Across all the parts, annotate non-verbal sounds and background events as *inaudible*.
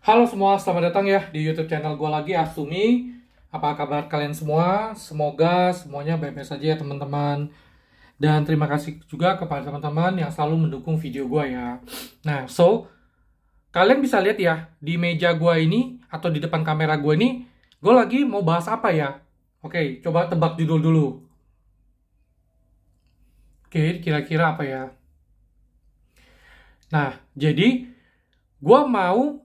Halo semua, selamat datang ya di YouTube channel gue lagi, Asumi. Apa kabar kalian semua? Semoga semuanya baik-baik saja ya teman-teman. Dan terima kasih juga kepada teman-teman yang selalu mendukung video gue ya. Nah, so, kalian bisa lihat ya, di meja gue ini, atau di depan kamera gue ini, gue lagi mau bahas apa ya? Oke, coba tebak judul dulu. Oke, kira-kira apa ya? Nah, jadi gue mau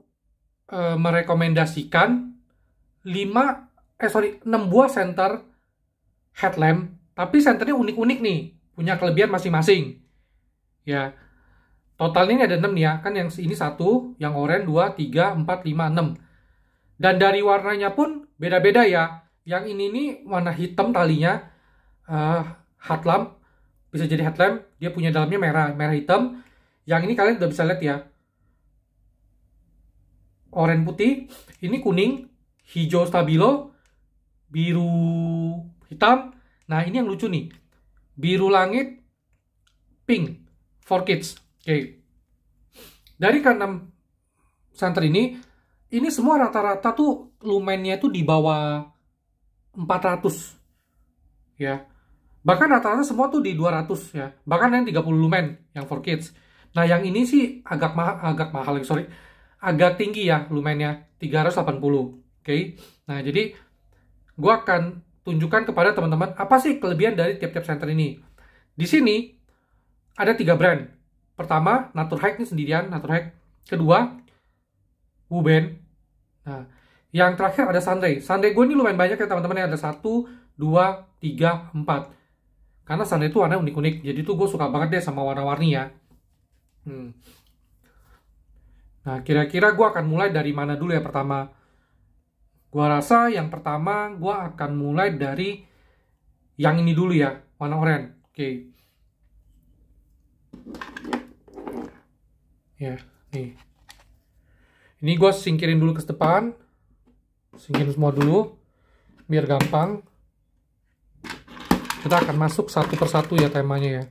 e, merekomendasikan 5 eh sorry 6 buah senter headlamp tapi senternya unik-unik nih punya kelebihan masing-masing ya totalnya ini ada 6 nih ya kan yang ini satu yang oranye 2 3 4 5 6 dan dari warnanya pun beda-beda ya yang ini nih warna hitam talinya uh, headlamp bisa jadi headlamp dia punya dalamnya merah merah hitam yang ini kalian udah bisa lihat ya oranye putih, ini kuning, hijau stabilo, biru hitam. Nah, ini yang lucu nih. Biru langit, pink, for kids. Oke. Okay. Dari keenam center ini, ini semua rata-rata tuh lumennya itu di bawah 400. Ya. Bahkan rata-rata semua tuh di 200 ya. Bahkan yang 30 lumen, yang for kids. Nah, yang ini sih agak mahal, agak mahal, sorry agak tinggi ya lumayan ya 380 oke okay? nah jadi gue akan tunjukkan kepada teman-teman apa sih kelebihan dari tiap-tiap center ini di sini ada tiga brand pertama Naturhack ini sendirian Naturhack kedua Wuben nah yang terakhir ada Sunday Sunday gue ini lumayan banyak ya teman-teman ya. ada satu dua tiga empat karena Sunday itu warna unik-unik jadi tuh gue suka banget deh sama warna-warni ya hmm. Nah, kira-kira gue akan mulai dari mana dulu ya pertama? Gue rasa yang pertama gue akan mulai dari yang ini dulu ya, warna oranye. Oke. Okay. Ya, nih. Ini gue singkirin dulu ke depan. Singkirin semua dulu. Biar gampang. Kita akan masuk satu persatu ya temanya ya.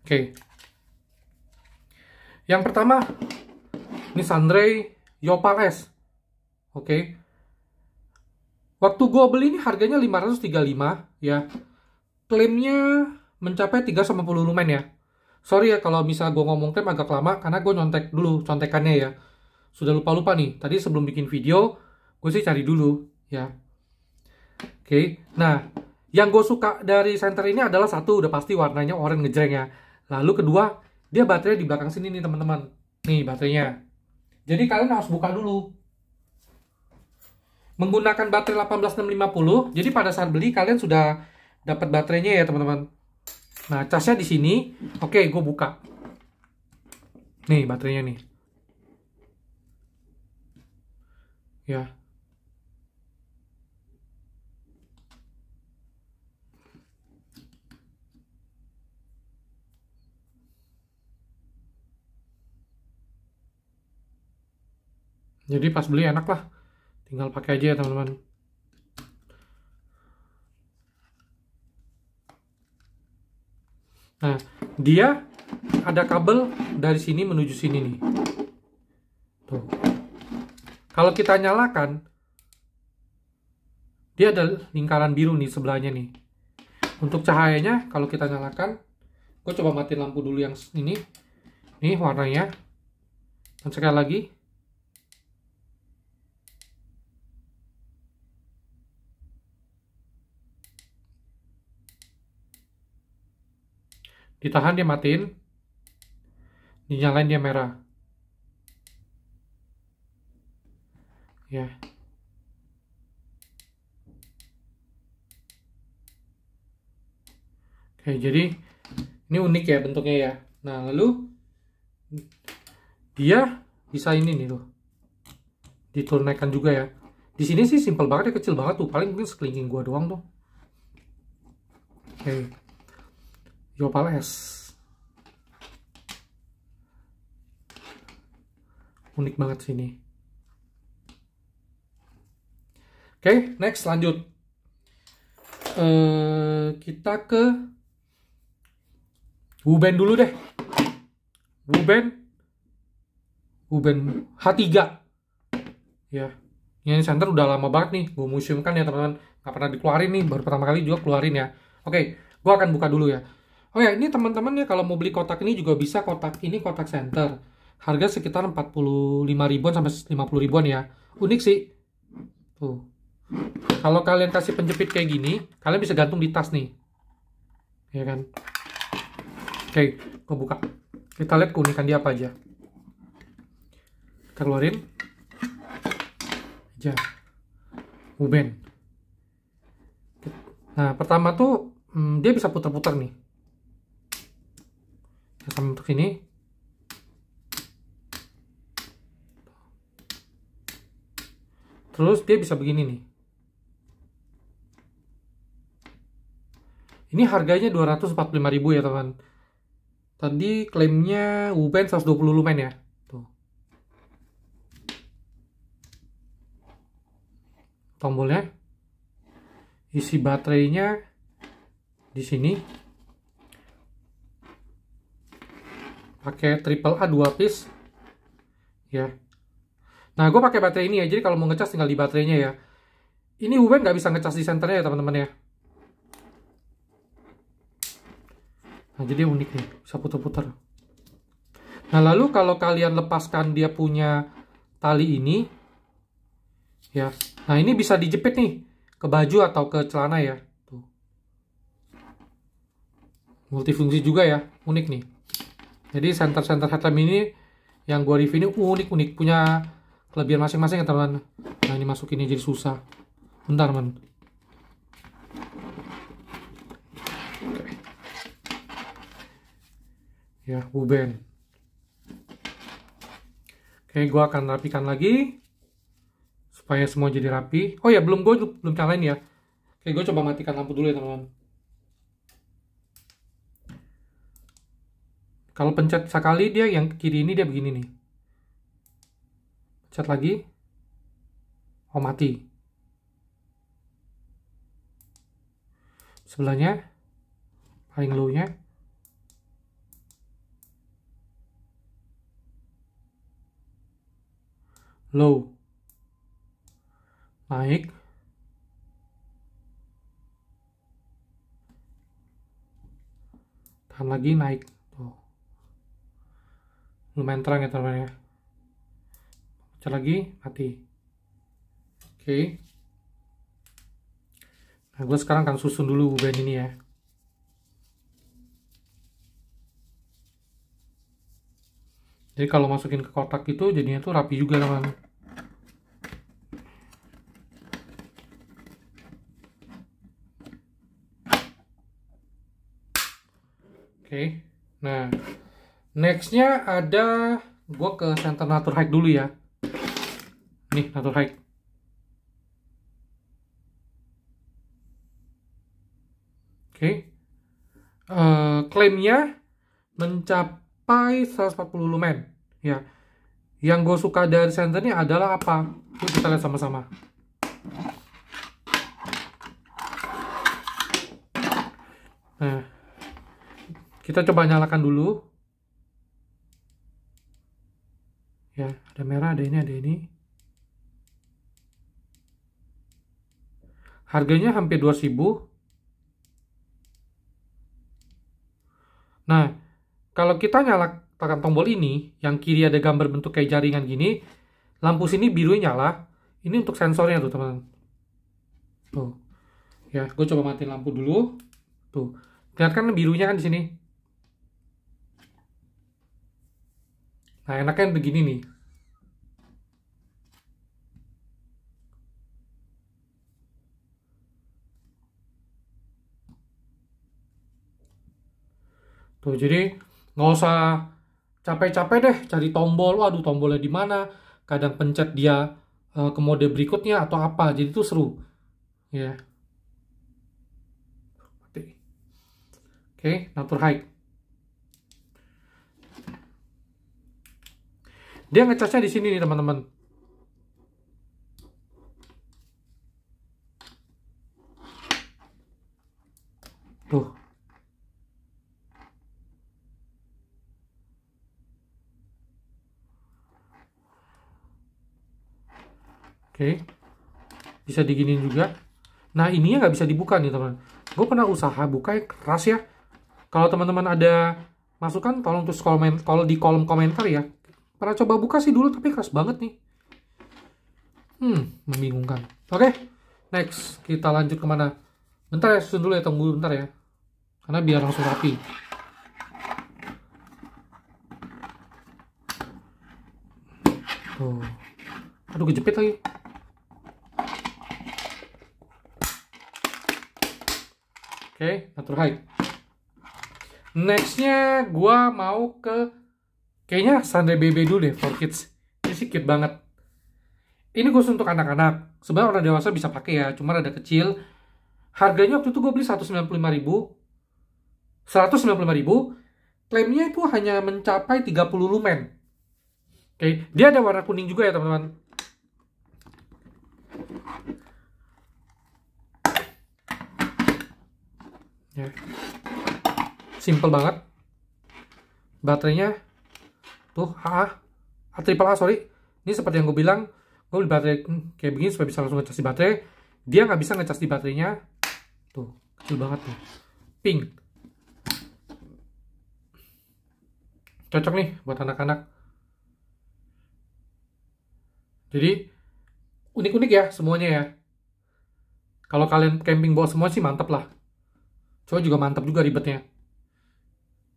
Oke. Okay. Yang pertama, ini Sandrei Yopales. Oke. Okay. Waktu gue beli ini harganya 535 ya. Klaimnya mencapai 350 lumen ya. Sorry ya kalau misalnya gue ngomong klaim agak lama karena gue nyontek dulu contekannya ya. Sudah lupa-lupa nih. Tadi sebelum bikin video, gue sih cari dulu ya. Oke. Okay. Nah, yang gue suka dari center ini adalah satu udah pasti warnanya orange ngejreng ya. Lalu kedua dia baterai di belakang sini nih teman-teman. Nih baterainya. Jadi kalian harus buka dulu. Menggunakan baterai 18650, jadi pada saat beli kalian sudah dapat baterainya ya teman-teman. Nah, casnya di sini. Oke, gue buka. Nih baterainya nih. Ya, jadi pas beli enak lah tinggal pakai aja ya teman-teman nah dia ada kabel dari sini menuju sini nih tuh kalau kita nyalakan dia ada lingkaran biru nih sebelahnya nih untuk cahayanya kalau kita nyalakan gue coba mati lampu dulu yang ini ini warnanya dan sekali lagi Ditahan dia matiin. Dinyalain dia merah. Ya. Oke, jadi ini unik ya bentuknya ya. Nah, lalu dia bisa ini nih tuh. diturunkan juga ya. Di sini sih simpel banget ya, kecil banget tuh. Paling mungkin sekelingking gua doang tuh. Oke. Jopal S unik banget sini. oke okay, next lanjut uh, kita ke Wuben dulu deh Wuben Wuben H3 ya ini center udah lama banget nih gue museum kan ya teman-teman Gak pernah dikeluarin nih baru pertama kali juga keluarin ya oke okay, gue akan buka dulu ya Oh ya, ini teman-teman ya kalau mau beli kotak ini juga bisa kotak ini kotak center. Harga sekitar 45 ribuan sampai 50 ribuan ya. Unik sih. Tuh. Kalau kalian kasih penjepit kayak gini, kalian bisa gantung di tas nih. Ya kan? Oke, gue buka. Kita lihat keunikan dia apa aja. Kita keluarin. Ja. Uben. Nah, pertama tuh hmm, dia bisa putar-putar nih untuk untuk ini terus dia bisa begini nih ini harganya 245.000 ya teman tadi klaimnya Wupen 120 lumen ya tuh tombolnya isi baterainya di sini pakai triple A dua piece ya nah gue pakai baterai ini ya jadi kalau mau ngecas tinggal di baterainya ya ini Huawei nggak bisa ngecas di senternya ya teman-teman ya nah jadi unik nih bisa putar-putar nah lalu kalau kalian lepaskan dia punya tali ini ya nah ini bisa dijepit nih ke baju atau ke celana ya tuh multifungsi juga ya unik nih jadi center-center headlamp ini yang gua review ini unik-unik punya kelebihan masing-masing ya teman-teman. Nah ini masukinnya jadi susah. Bentar teman. Oke. Ya, uben. Oke, gua akan rapikan lagi supaya semua jadi rapi. Oh ya, belum gua belum nyalain ya. Oke, gua coba matikan lampu dulu ya teman-teman. Kalau pencet sekali dia yang kiri ini dia begini nih. Pencet lagi. Oh mati. Sebelahnya paling low-nya low naik tahan lagi naik lumayan terang ya teman-teman ya pecah lagi mati oke nah gue sekarang akan susun dulu band ini ya jadi kalau masukin ke kotak itu jadinya tuh rapi juga teman-teman nextnya ada gue ke center natural hike dulu ya nih natural hike oke okay. uh, eh, klaimnya mencapai 140 lumen ya yang gue suka dari center ini adalah apa Yuk kita lihat sama-sama nah kita coba nyalakan dulu ada ini ada ini harganya hampir 2000 nah kalau kita nyalakan tombol ini yang kiri ada gambar bentuk kayak jaringan gini lampu sini biru nyala ini untuk sensornya tuh teman tuh ya gue coba matiin lampu dulu tuh lihat kan birunya kan di sini Nah, enaknya begini nih. Tuh, jadi nggak usah capek-capek deh cari tombol, waduh tombolnya di mana, kadang pencet dia uh, ke mode berikutnya atau apa, jadi itu seru. Ya. Yeah. Oke, okay, natur high. Dia ngecasnya di sini nih teman-teman. okay. bisa diginin juga nah ininya nggak bisa dibuka nih teman gue pernah usaha buka yang keras ya kalau teman-teman ada masukan tolong tulis komen kalau di kolom komentar ya pernah coba buka sih dulu tapi keras banget nih hmm membingungkan oke okay. next kita lanjut kemana bentar ya susun dulu ya tunggu bentar ya karena biar langsung rapi tuh aduh kejepit lagi Oke, okay, natural High. Nextnya gue mau ke kayaknya Sunday BB dulu deh for kids. Ini sih cute banget. Ini khusus untuk anak-anak. Sebenarnya orang dewasa bisa pakai ya, cuma ada kecil. Harganya waktu itu gue beli 195.000. 195.000. Klaimnya itu hanya mencapai 30 lumen. Oke, okay. dia ada warna kuning juga ya teman-teman. ya. simple banget baterainya tuh AA A triple A sorry ini seperti yang gue bilang gue beli baterai hmm, kayak begini supaya bisa langsung ngecas di baterai dia nggak bisa ngecas di baterainya tuh kecil banget tuh pink cocok nih buat anak-anak jadi unik-unik ya semuanya ya kalau kalian camping bawa semua sih mantep lah Cuma juga mantap juga ribetnya.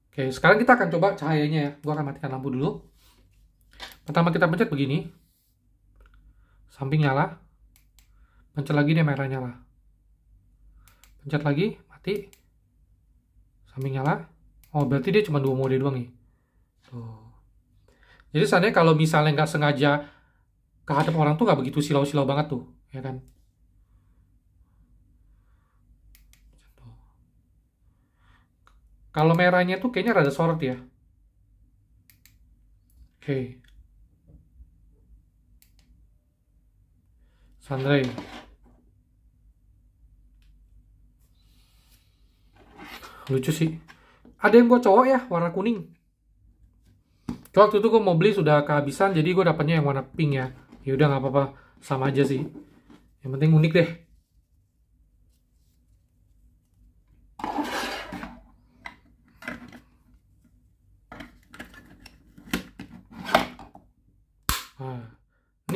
Oke, sekarang kita akan coba cahayanya ya. Gua akan matikan lampu dulu. Pertama kita pencet begini. Samping nyala. Pencet lagi dia merah nyala. Pencet lagi, mati. Samping nyala. Oh, berarti dia cuma dua mode doang nih. Tuh. Jadi seandainya kalau misalnya nggak sengaja kehadap orang tuh nggak begitu silau-silau banget tuh, ya kan? Kalau merahnya tuh kayaknya rada sorot ya. Oke. Okay. Sandrai. Lucu sih. Ada yang gue cowok ya, warna kuning. Cowok waktu itu gue mau beli sudah kehabisan, jadi gue dapatnya yang warna pink ya. Yaudah nggak apa-apa, sama aja sih. Yang penting unik deh.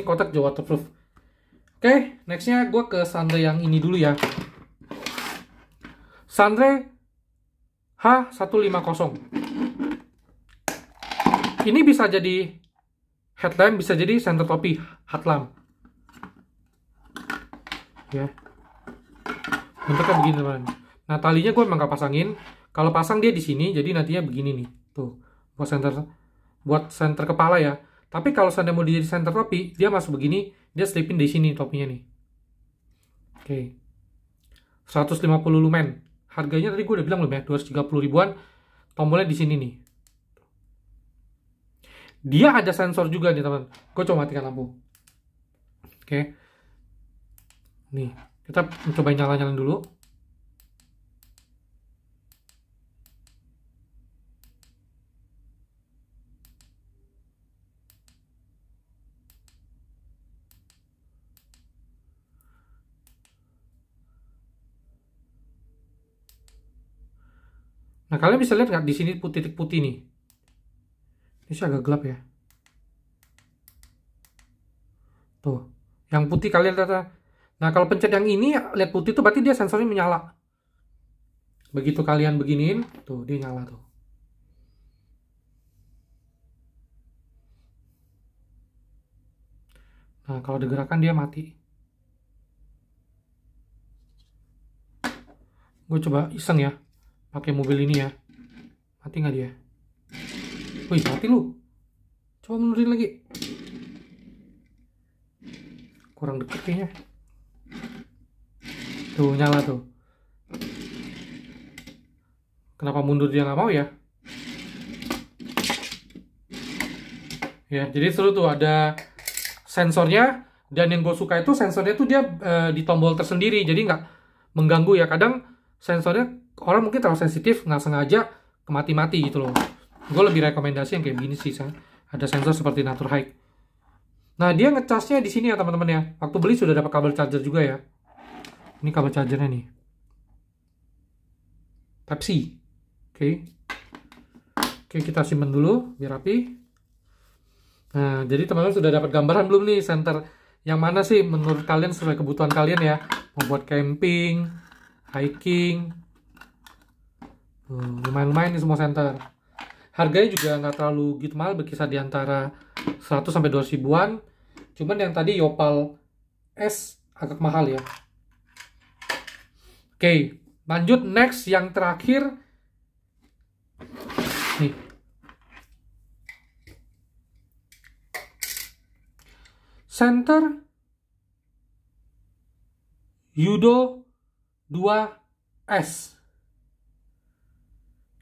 kotak juga waterproof. Oke, okay, nextnya gue ke sandre yang ini dulu ya. Sandre H150. Ini bisa jadi headlamp, bisa jadi center topi headlamp. Ya. Bentuknya begini, teman. Nah, talinya gue emang gak pasangin. Kalau pasang dia di sini, jadi nantinya begini nih. Tuh, buat center buat center kepala ya. Tapi kalau saya mau dijadi center topi, dia masuk begini, dia slipin di sini topinya nih. Oke. Okay. 150 lumen. Harganya tadi gue udah bilang belum 230 ya, ribuan. Tombolnya di sini nih. Dia ada sensor juga nih teman. Gue coba matikan lampu. Oke. Okay. Nih, kita coba nyala-nyalain dulu. Nah, kalian bisa lihat nggak di sini titik putih nih. Ini sih agak gelap ya. Tuh. Yang putih kalian lihat. Ya. Nah, kalau pencet yang ini, lihat putih itu berarti dia sensornya menyala. Begitu kalian beginiin, tuh dia nyala tuh. Nah, kalau digerakkan dia mati. Gue coba iseng ya pakai mobil ini ya mati nggak dia wih mati lu coba menurutin lagi kurang deket kayaknya tuh nyala tuh kenapa mundur dia nggak mau ya ya jadi seru tuh ada sensornya dan yang gue suka itu sensornya tuh dia e, di tombol tersendiri jadi nggak mengganggu ya kadang sensornya orang mungkin terlalu sensitif nggak sengaja kemati-mati gitu loh gue lebih rekomendasi yang kayak gini sih saya ada sensor seperti Nature Hike nah dia ngecasnya di sini ya teman-teman ya waktu beli sudah dapat kabel charger juga ya ini kabel chargernya nih Pepsi oke okay. oke okay, kita simpen dulu biar rapi nah jadi teman-teman sudah dapat gambaran belum nih center yang mana sih menurut kalian sesuai kebutuhan kalian ya Membuat camping hiking Hmm, lumayan-lumayan nih semua center. Harganya juga nggak terlalu gitu mahal, berkisar di antara 100 sampai 200 ribuan. Cuman yang tadi Yopal S agak mahal ya. Oke, lanjut next yang terakhir. Nih. Center Yudo 2S.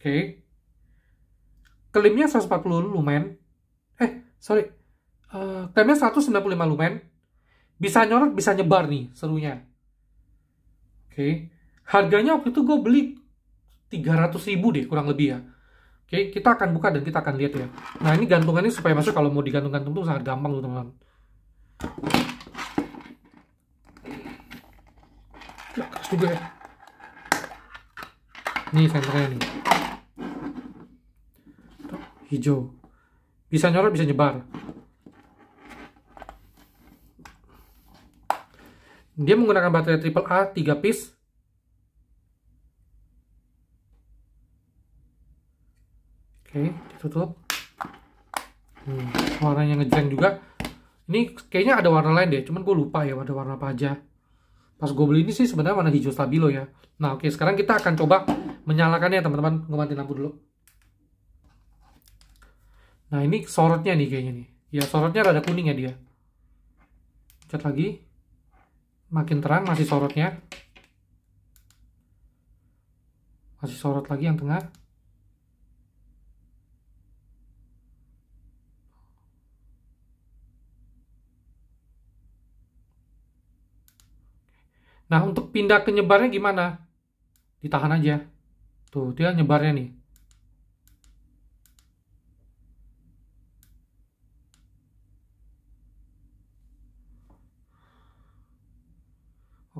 Oke, okay. klaimnya 140 lumen eh sorry uh, klaimnya 195 lumen bisa nyorot bisa nyebar nih serunya oke okay. harganya waktu itu gue beli 300 ribu deh kurang lebih ya oke okay, kita akan buka dan kita akan lihat ya nah ini gantungannya supaya masuk kalau mau digantung-gantung tuh sangat gampang tuh teman-teman Ya, juga ya nih senternya nih hijau bisa nyorot bisa nyebar dia menggunakan baterai triple A 3 piece oke tutup. hmm, warnanya ngejreng juga ini kayaknya ada warna lain deh cuman gue lupa ya ada warna apa aja pas gue beli ini sih sebenarnya warna hijau stabilo ya nah oke sekarang kita akan coba menyalakannya teman-teman mati lampu dulu Nah ini sorotnya nih kayaknya nih. Ya sorotnya rada kuning ya dia. Cat lagi. Makin terang masih sorotnya. Masih sorot lagi yang tengah. Nah untuk pindah ke nyebarnya gimana? Ditahan aja. Tuh dia nyebarnya nih.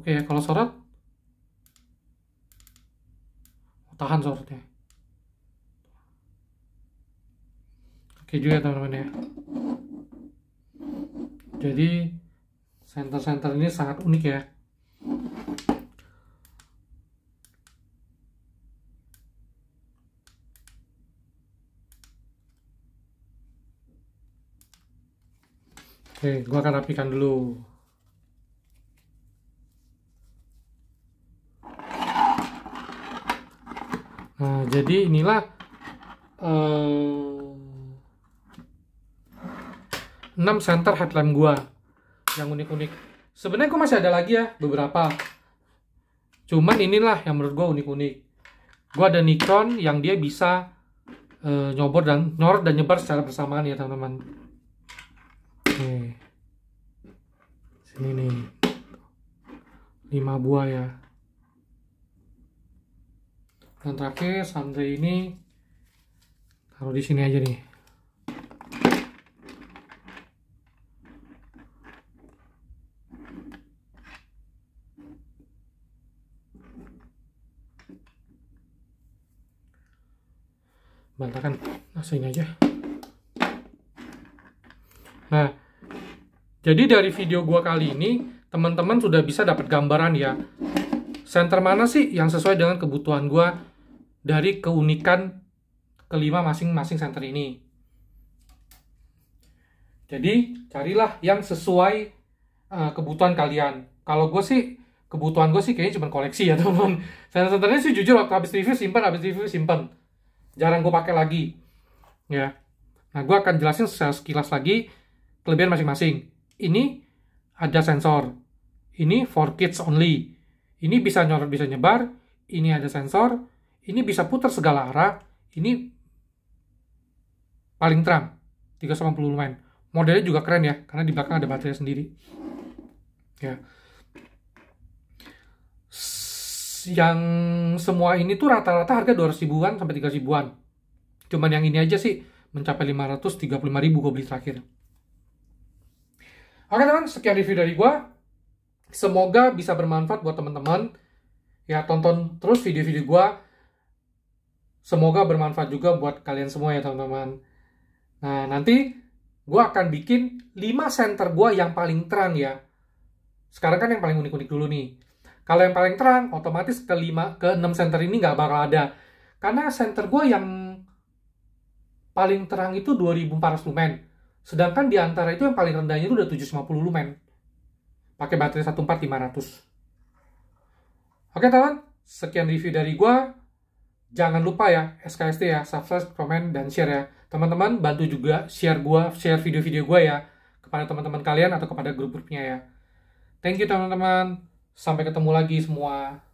Oke, kalau sorot tahan sorotnya. Oke juga teman-teman ya. Jadi center-center ini sangat unik ya. Oke, gua akan rapikan dulu. jadi inilah eh, 6 center headlamp gua yang unik-unik sebenarnya gua masih ada lagi ya beberapa cuman inilah yang menurut gua unik-unik gua ada Nikon yang dia bisa uh, nyobor dan nyorot dan nyebar secara bersamaan ya teman-teman sini nih 5 buah ya dan terakhir santri ini taruh di sini aja nih Bantakan, nah sini aja nah jadi dari video gua kali ini teman-teman sudah bisa dapat gambaran ya center mana sih yang sesuai dengan kebutuhan gua dari keunikan kelima masing-masing center ini. Jadi carilah yang sesuai uh, kebutuhan kalian. Kalau gue sih kebutuhan gue sih kayaknya cuma koleksi ya *laughs* teman. teman center senternya sih jujur waktu habis review simpan, habis review simpan. Jarang gue pakai lagi. Ya. Nah gue akan jelasin secara sekilas lagi kelebihan masing-masing. Ini ada sensor. Ini for kids only. Ini bisa nyorot, bisa nyebar. Ini ada sensor ini bisa putar segala arah, ini paling terang, 380 lumen. Modelnya juga keren ya, karena di belakang ada baterai sendiri. Ya. S yang semua ini tuh rata-rata harga 200 ribuan sampai 3 ribuan. Cuman yang ini aja sih mencapai 535 ribu gue beli terakhir. Oke teman, sekian review dari gue. Semoga bisa bermanfaat buat teman-teman. Ya tonton terus video-video gue Semoga bermanfaat juga buat kalian semua ya teman-teman. Nah nanti gue akan bikin 5 center gue yang paling terang ya. Sekarang kan yang paling unik-unik dulu nih. Kalau yang paling terang, otomatis ke 5, ke 6 center ini nggak bakal ada. Karena center gue yang paling terang itu 2400 lumen. Sedangkan di antara itu yang paling rendahnya itu udah 750 lumen. Pakai baterai 14500. Oke teman, sekian review dari gue jangan lupa ya SKST ya subscribe, komen, dan share ya. Teman-teman bantu juga share gua, share video-video gua ya kepada teman-teman kalian atau kepada grup-grupnya ya. Thank you teman-teman. Sampai ketemu lagi semua.